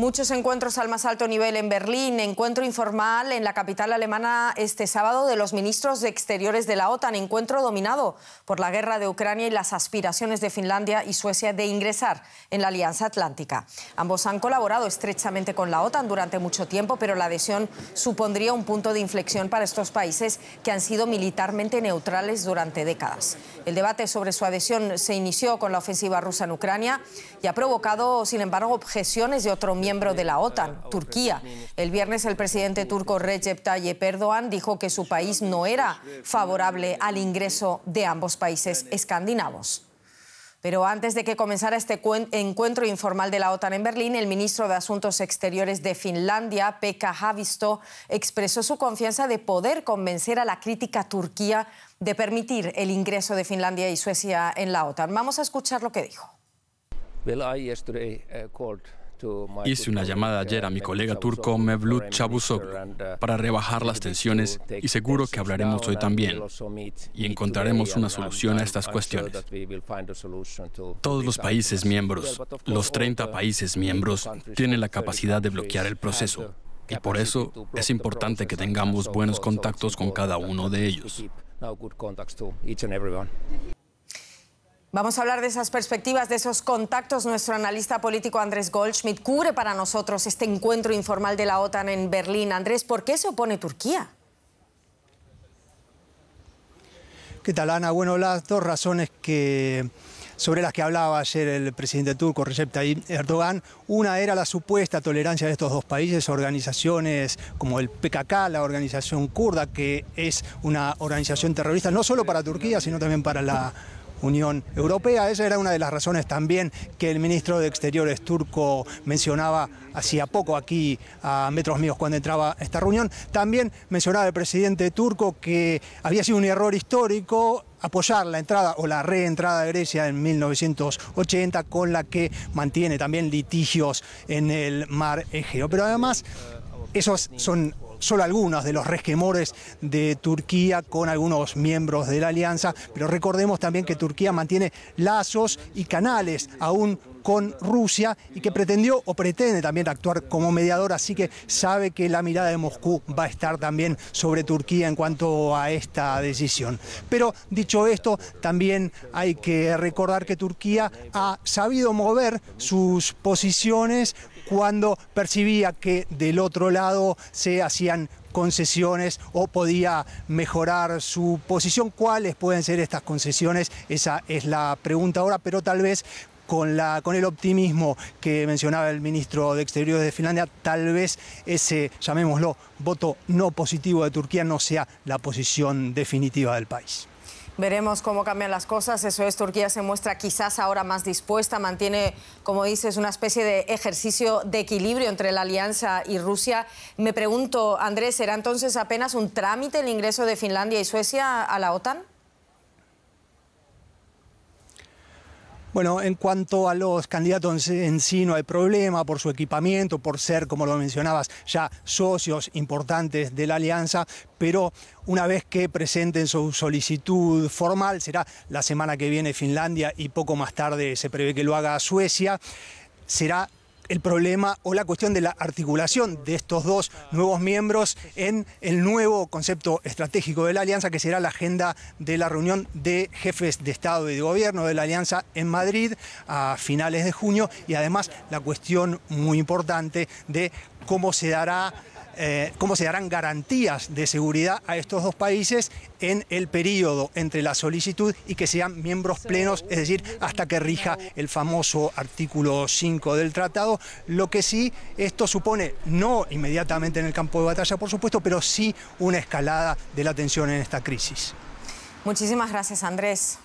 Muchos encuentros al más alto nivel en Berlín, encuentro informal en la capital alemana este sábado de los ministros de Exteriores de la OTAN, encuentro dominado por la guerra de Ucrania y las aspiraciones de Finlandia y Suecia de ingresar en la Alianza Atlántica. Ambos han colaborado estrechamente con la OTAN durante mucho tiempo, pero la adhesión supondría un punto de inflexión para estos países que han sido militarmente neutrales durante décadas. El debate sobre su adhesión se inició con la ofensiva rusa en Ucrania y ha provocado, sin embargo, objeciones de otro miembro miembro de la OTAN, Turquía. El viernes el presidente turco Recep Tayyip Erdogan dijo que su país no era favorable al ingreso de ambos países escandinavos. Pero antes de que comenzara este encuentro informal de la OTAN en Berlín, el ministro de Asuntos Exteriores de Finlandia, Pekka Haavisto, expresó su confianza de poder convencer a la crítica Turquía de permitir el ingreso de Finlandia y Suecia en la OTAN. Vamos a escuchar lo que dijo. Hice una llamada uh, ayer a mi colega turco uh, Mevlut Çavuşoğlu uh, para rebajar las tensiones y seguro que hablaremos hoy también y encontraremos una solución a estas cuestiones. Todos los países miembros, los 30 países miembros, tienen la capacidad de bloquear el proceso y por eso es importante que tengamos buenos contactos con cada uno de ellos. Vamos a hablar de esas perspectivas, de esos contactos. Nuestro analista político Andrés Goldschmidt cubre para nosotros este encuentro informal de la OTAN en Berlín. Andrés, ¿por qué se opone Turquía? ¿Qué tal, Ana? Bueno, las dos razones que sobre las que hablaba ayer el presidente turco Recep Tayyip Erdogan. Una era la supuesta tolerancia de estos dos países, organizaciones como el PKK, la organización kurda, que es una organización terrorista no solo para Turquía, sino también para la Unión Europea. Esa era una de las razones también que el ministro de Exteriores turco mencionaba hacía poco aquí a metros míos cuando entraba a esta reunión. También mencionaba el presidente turco que había sido un error histórico apoyar la entrada o la reentrada de Grecia en 1980 con la que mantiene también litigios en el mar Egeo. Pero además esos son solo algunos de los resquemores de Turquía con algunos miembros de la alianza, pero recordemos también que Turquía mantiene lazos y canales aún con Rusia y que pretendió o pretende también actuar como mediador, así que sabe que la mirada de Moscú va a estar también sobre Turquía en cuanto a esta decisión. Pero dicho esto, también hay que recordar que Turquía ha sabido mover sus posiciones cuando percibía que del otro lado se hacían concesiones o podía mejorar su posición. ¿Cuáles pueden ser estas concesiones? Esa es la pregunta ahora, pero tal vez con, el optimismo que mencionaba el ministro de Exteriores de Finlandia, tal vez ese, llamémoslo, voto no positivo de Turquía no sea la posición definitiva del país. Veremos cómo cambian las cosas. Eso es, Turquía se muestra quizás ahora más dispuesta, mantiene, como dices, una especie de ejercicio de equilibrio entre la alianza y Rusia. Me pregunto, Andrés, ¿será entonces apenas un trámite el ingreso de Finlandia y Suecia a la OTAN? Bueno, en cuanto a los candidatos en sí, no hay problema por su equipamiento, por ser, como lo mencionabas, ya socios importantes de la alianza, pero una vez que presenten su solicitud formal, será la semana que viene Finlandia y poco más tarde se prevé que lo haga Suecia, será el problema o la cuestión de la articulación de estos dos nuevos miembros en el nuevo concepto estratégico de la alianza, que será la agenda de la reunión de jefes de Estado y de Gobierno de la alianza en Madrid a finales de junio, y además la cuestión muy importante de cómo se dará eh, cómo se darán garantías de seguridad a estos dos países en el periodo entre la solicitud y que sean miembros plenos, es decir, hasta que rija el famoso artículo 5 del tratado, lo que sí esto supone, no inmediatamente en el campo de batalla, por supuesto, pero sí una escalada de la tensión en esta crisis. Muchísimas gracias, Andrés.